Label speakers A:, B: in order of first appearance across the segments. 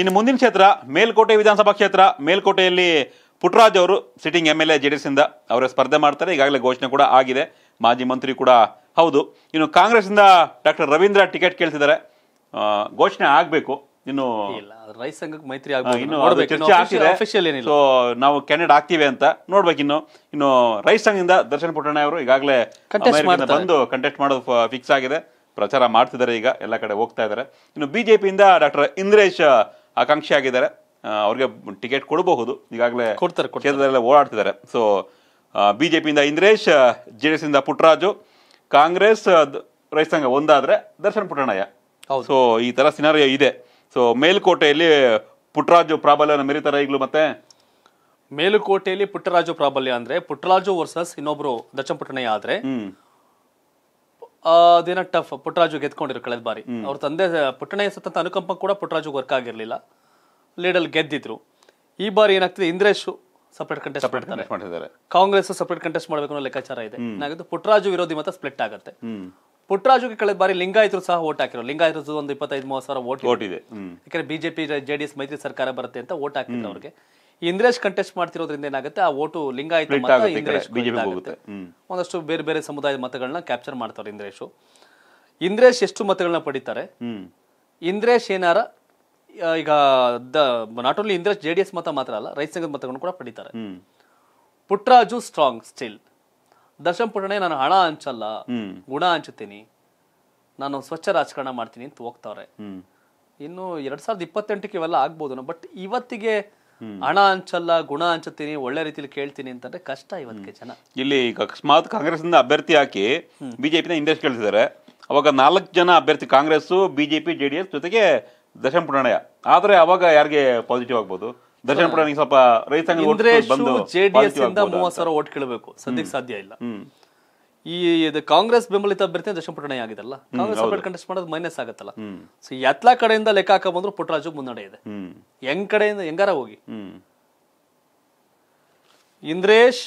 A: ಇನ್ನು ಮುಂದಿನ ಕ್ಷೇತ್ರ ಮೇಲ್ಕೋಟೆ ವಿಧಾನಸಭಾ ಕ್ಷೇತ್ರ ಮೇಲ್ಕೋಟೆಯಲ್ಲಿ ಪುಟ್ರಾಜ್ ಅವರು sitting M L A J D ಇಂದ ಅವರ ಸ್ಪರ್ಧೆ ಮಾಡ್ತಾರೆ ಈಗಾಗಲೇ ಘೋಷಣೆ ಕೂಡ ಆಗಿದೆ ಮಾಜಿ ಮಂತ್ರಿ ಕೂಡ ಹೌದು ಇನ್ನು ಕಾಂಗ್ರೆಸ್ ಇಂದ ಡಾಕ್ಟರ್ ರವೀಂದ್ರ ಟಿಕೆಟ್ ಕೇಳ್ತಿದ್ದಾರೆ ಘೋಷಣೆ ಆಗ್ಬೇಕು ಇನ್ನು ಮೈತ್ರಿ ನಾವು ಕ್ಯಾಂಡಿಡೇಟ್ ಆಗ್ತೀವಿ ಅಂತ ನೋಡ್ಬೇಕು ಇನ್ನು ಇನ್ನು ರೈತ ಸಂಘದಿಂದ ದರ್ಶನ್ ಪುಟ್ಟಣ್ಣ ಅವರು ಈಗಾಗಲೇ ಬಂದು ಕಂಟೆಸ್ಟ್ ಮಾಡೋದು ಫಿಕ್ಸ್ ಆಗಿದೆ ಪ್ರಚಾರ ಮಾಡ್ತಿದ್ದಾರೆ ಈಗ ಎಲ್ಲ ಕಡೆ ಹೋಗ್ತಾ ಇದ್ದಾರೆ ಇನ್ನು ಬಿಜೆಪಿಯಿಂದ ಡಾಕ್ಟರ್ ಇಂದ್ರೇಶ್ ಆಕಾಂಕ್ಷಿ ಆಗಿದ್ದಾರೆ ಅವ್ರಿಗೆ ಟಿಕೆಟ್ ಕೊಡಬಹುದು ಈಗಾಗಲೇ ಕೊಡ್ತಾರೆ ಕ್ಷೇತ್ರದಲ್ಲೇ ಓಡಾಡ್ತಿದ್ದಾರೆ ಸೊ ಬಿಜೆಪಿಯಿಂದ ಇಂದ್ರೇಶ್ ಜೆ ಡಿ ಎಸ್ ಇಂದ ಪುಟ್ಟರಾಜು ಕಾಂಗ್ರೆಸ್ ರೈತ ಸಂಘ ಒಂದಾದ್ರೆ ದರ್ಶನ್ ಪುಟ್ಟಣಯ್ಯ ಸೊ ಈ ತರ ಸಿನಾರಿಯೋ ಇದೆ ಸೊ ಮೇಲುಕೋಟೆಯಲ್ಲಿ ಪುಟ್ಟರಾಜು ಪ್ರಾಬಲ್ಯನ ಮೆರೀತಾರೆ ಈಗಲೂ ಮತ್ತೆ
B: ಮೇಲುಕೋಟೆಯಲ್ಲಿ ಪುಟ್ಟರಾಜು ಪ್ರಾಬಲ್ಯ ಅಂದ್ರೆ ಪುಟ್ಟರಾಜು ವರ್ಸಸ್ ಇನ್ನೊಬ್ರು ದರ್ಶನ್ ಪುಟ್ಟಣಯ್ಯ ಆದ್ರೆ ದಿನ ಟಫ್ ಪುಟ್ಟರಾಜು ಗೆದ್ಕೊಂಡಿರು ಕಳೆದ ಬಾರಿ ಅವ್ರ ತಂದೆ ಪುಟ್ಟಣ ಸತ್ತಂತ ಅನುಕಂಪ ಕೂಡ ಪುಟ್ಟರಾಜು ವರ್ಕ್ ಆಗಿರಲಿಲ್ಲ ಲೀಡಲ್ಲಿ ಗೆದ್ದಿದ್ರು ಈ ಬಾರಿ ಏನಾಗ್ತದೆ ಇಂದ್ರೇಶ್ ಸಪ್ರೇಟ್ ಕಂಟೆಸ್ಟ್ ಮಾಡಿದ್ದಾರೆ ಕಾಂಗ್ರೆಸ್ ಸಪ್ರೇಟ್ ಕಂಟೆಸ್ಟ್ ಮಾಡಬೇಕು ಅನ್ನೋ ಲೆಕ್ಕಾಚಾರ ಇದೆ ಏನಾಗುತ್ತೆ ಪುಟ್ಟರಾಜು ವಿರೋಧಿ ಮತ ಸ್ಪ್ಲಿಟ್ ಆಗುತ್ತೆ ಪುಟ್ಟರಾಜುಗೆ ಕಳೆದ ಬಾರಿ ಲಿಂಗಾಯತರು ಸಹ ಓಟ್ ಹಾಕಿರೋ ಲಿಂಗಾಯತರು ಒಂದು ಇಪ್ಪತ್ತೈದು ಮೂವತ್ತು ಸಾವಿರ ಓಟ್ ಓಟ್ ಇದೆ ಯಾಕಂದ್ರೆ ಬಿಜೆಪಿ ಜೆಡಿಎಸ್ ಮೈತ್ರಿ ಸರ್ಕಾರ ಬರುತ್ತೆ ಅಂತ ಓಟ್ ಹಾಕಿದ್ರು ಅವ್ರಿಗೆ ಇಂದ್ರೇಶ್ ಕಂಟೆಸ್ಟ್ ಮಾಡ್ತಿರೋದ್ರಿಂದ ಏನಾಗುತ್ತೆ ಆ ಓಟು ಲಿಂಗಾಯತ ಒಂದಷ್ಟು ಬೇರೆ ಬೇರೆ ಸಮುದಾಯದ ಮತಗಳನ್ನ ಕ್ಯಾಪ್ಚರ್ ಮಾಡ್ತಾರೆ ಇಂದ್ರೇಶ್ ಇಂದ್ರೇಶ್ ಎಷ್ಟು ಮತಗಳನ್ನ ಪಡಿತಾರೆ ಇಂದ್ರೇಶ್ ಏನಾರ ಈಗ not only Indresh J D S ಮತ ಮಾತ್ರ ಅಲ್ಲ ರೈತ ಸಂಘದ ಮತಗಳನ್ನು ಕೂಡ ಪಡಿತಾರೆ ಪುಟ್ರಾಜು ಸ್ಟ್ರಾಂಗ್ ಸ್ಟಿಲ್ ದರ್ಶನ್ ಪುಟ್ಟಣೆ ನಾನು ಹಣ ಹಂಚಲ್ಲ ಗುಣ ಹಂಚುತ್ತೀನಿ ನಾನು ಸ್ವಚ್ಛ ರಾಜಕಾರಣ ಮಾಡ್ತೀನಿ ಅಂತ ಹೋಗ್ತಾವ್ರೆ ಇನ್ನು ಎರಡ್ ಸಾವಿರದ ಇಪ್ಪತ್ತೆಂಟಕ್ಕೆ ಇವೆಲ್ಲ ಆಗ್ಬೋದು ಬಟ್ ಇವತ್ತಿಗೆ ಹಣ ಹಂಚಲ್ಲ ಗುಣ ಹಂಚುತ್ತೀನಿ ಒಳ್ಳೆ ರೀತಿಲಿ ಕೇಳ್ತೀನಿ ಅಂತಂದ್ರೆ ಕಷ್ಟ ಇವತ್ತಿಗೆ ಜನ
A: ಇಲ್ಲಿ ಅಕಸ್ಮಾತ್ ಕಾಂಗ್ರೆಸ್ ಇಂದ ಅಭ್ಯರ್ಥಿ ಹಾಕಿ ಬಿಜೆಪಿನ ಇಂಡಸ್ಟ್ ಕೇಳ್ತಿದ್ದಾರೆ ಅವಾಗ ನಾಲ್ಕು ಜನ ಅಭ್ಯರ್ಥಿ ಕಾಂಗ್ರೆಸ್ ಬಿಜೆಪಿ ಜೆಡಿಎಸ್ ಜೊತೆಗೆ ದರ್ಶನ್ ಪುರಾಣಯ ಆದ್ರೆ ಅವಾಗ ಯಾರಿಗೆ ಪಾಸಿಟಿವ್ ಆಗ್ಬೋದು ದರ್ಶನ್ ಪುರಾಣ ಸ್ವಲ್ಪ ರೈತ ಜೆಡಿಎಸ್ ಇಂದ ಮೂವತ್
B: ಸಾವಿರ ಓಟ್ ಕೇಳಬೇಕು ಸದ್ಯಕ್ಕೆ ಸಾಧ್ಯ ಇಲ್ಲ ಈ ಇದು ಕಾಂಗ್ರೆಸ್ ಬೆಂಬಲಿತ ಅಭ್ಯರ್ಥಿ ದಶಮ ಆಗಿದೆ ಆಗಿದಲ್ಲ ಕಾಂಗ್ರೆಸ್ ಕಂಟೆಸ್ಟ್ ಮಾಡೋದು ಮೈನಸ್ ಆಗುತ್ತಲ್ಲ ಸೊ ಎತ್ಲಾ ಕಡೆಯಿಂದ ಲೆಕ್ಕ ಹಾಕ ಬಂದ್ರು ಪುಟ್ಟರಾಜು ಮುನ್ನಡೆ ಇದೆ ಹೆಂಗ್ ಕಡೆಯಿಂದ ಹೆಂಗಾರ ಹೋಗಿ ಇಂದ್ರೇಶ್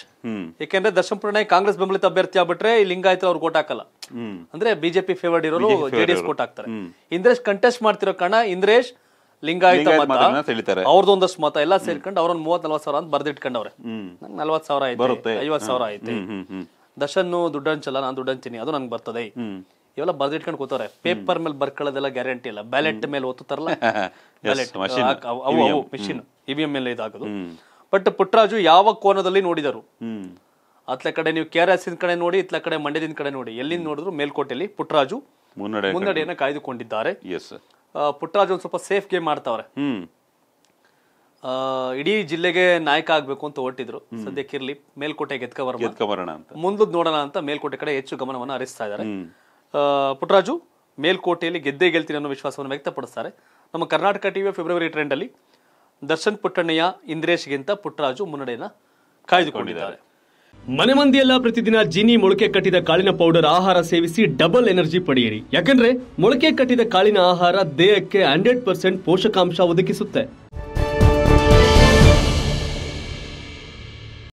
B: ಯಾಕೆಂದ್ರೆ ದರ್ಶನ್ ಕಾಂಗ್ರೆಸ್ ಬೆಂಬಲಿತ ಅಭ್ಯರ್ಥಿ ಆಗ್ಬಿಟ್ರೆ ಲಿಂಗಾಯತ್ ಅವ್ರು ಕೋಟ್ ಹಾಕಲ್ಲ ಅಂದ್ರೆ ಬಿಜೆಪಿ ಫೇವರ್ಡ್ ಇರೋರು ಜೆಡಿಎಸ್ ಕೋಟ್ ಹಾಕ್ತಾರೆ ಇಂದ್ರೇಶ್ ಕಂಟೆಸ್ಟ್ ಮಾಡ್ತಿರೋ ಕಾರಣ ಇಂದ್ರೇಶ್ ಲಿಂಗಾಯತ ಅವ್ರದೊಂದಷ್ಟು ಮತ ಎಲ್ಲ ಸೇರ್ಕೊಂಡು ಅವ್ರ ಮೂವತ್ ನಲ್ವತ್ ಸಾವಿರ ಅಂತ ಬರ್ದಿಟ್ಕೊಂಡವ್ರೆ ನಂಗೆ ನಲ್ವತ್ ಸಾವಿರ ಐತೆ ಐವತ್ ಸಾವಿರ ಐತೆ ದರ್ಶನ್ ದುಡ್ಡು ಹಂಚಲ್ಲ ನಾನು ದುಡ್ಡು ಹಂಚಿನಿ ಅದು ನಂಗೆ ಬರ್ತದೆ ಇವೆಲ್ಲ ಬರ್ದಿಟ್ಕೊಂಡು ಕೂತವ್ರೆ ಪೇಪರ್ ಮೇಲೆ ಬರ್ಕೊಳ್ಳೋದೆಲ್ಲ ಗ್ಯಾರಂಟಿ ಇಲ್ಲ ಬ್ಯಾಲೆಟ್ ಮೇಲೆ ಓದ್ತಾರಲ್ಲ ಬ್ಯಾಲೆಟ್ ಅವು e ಮಿಷಿನ್ ಇವಿಎಂ e ಮೇಲೆ ಇದಾಗೋದು ಬಟ್ ಪುಟ್ಟರಾಜು ಯಾವ ಕೋನದಲ್ಲಿ ನೋಡಿದರು ಅತ್ಲ ಕಡೆ ನೀವು ಕೆ ಎಸ್ ಕಡೆ ನೋಡಿ ಇತ್ಲ ಕಡೆ ಮಂಡ್ಯದಿಂದ ಕಡೆ ನೋಡಿ ಎಲ್ಲಿಂದ ನೋಡಿದ್ರು ಮೇಲ್ಕೋಟೆಯಲ್ಲಿ ಪುಟ್ಟರಾಜು
A: ಮುನ್ನಡೆಯನ್ನು
B: ಕಾಯ್ದುಕೊಂಡಿದ್ದಾರೆ ಪುಟ್ಟರಾಜು ಒಂದು ಸ್ವಲ್ಪ ಸೇಫ್ ಗೇಮ್ ಮಾಡ್ತಾವ್ರೆ ಇಡೀ ಜಿಲ್ಲೆಗೆ ನಾಯಕ ಆಗ್ಬೇಕು ಅಂತ ಹೊರಟಿದ್ರು ಸದ್ಯಕ್ಕಿರ್ಲಿ ಮೇಲ್ಕೋಟೆಗೆ ಎತ್ಕ ಬರೋಣ ಮುಂದದ್ ನೋಡೋಣ ಅಂತ ಮೇಲ್ಕೋಟೆ ಕಡೆ ಹೆಚ್ಚು ಗಮನವನ್ನು ಹರಿಸ್ತಾ ಇದ್ದಾರೆ ಪುಟ್ಟರಾಜು ಮೇಲ್ಕೋಟೆಯಲ್ಲಿ ಗೆದ್ದೇ ಗೆಲ್ತೀನಿ ಅನ್ನೋ ವಿಶ್ವಾಸವನ್ನು ವ್ಯಕ್ತಪಡಿಸ್ತಾರೆ ನಮ್ಮ ಕರ್ನಾಟಕ ವಿ ಫೆಬ್ರವರಿ ಟ್ರೆಂಡಲ್ಲಿ ದರ್ಶನ್ ಪುಟ್ಟಣ್ಣಯ್ಯ ಇಂದ್ರೇಶ್ಗಿಂತ ಪುಟ್ಟರಾಜು ಮುನ್ನಡೆಯನ್ನು ಕಾಯ್ದುಕೊಂಡಿದ್ದಾರೆ ಮನೆ ಮಂದಿಯೆಲ್ಲ ಪ್ರತಿದಿನ ಜಿನಿ ಮೊಳಕೆ ಕಟ್ಟಿದ ಕಾಳಿನ ಪೌಡರ್ ಆಹಾರ ಸೇವಿಸಿ ಡಬಲ್ ಎನರ್ಜಿ ಪಡೆಯಿರಿ ಯಾಕಂದ್ರೆ ಮೊಳಕೆ ಕಟ್ಟಿದ ಕಾಳಿನ ಆಹಾರ ದೇಹಕ್ಕೆ ಹಂಡ್ರೆಡ್ ಪರ್ಸೆಂಟ್ ಪೋಷಕಾಂಶ ಒದಗಿಸುತ್ತೆ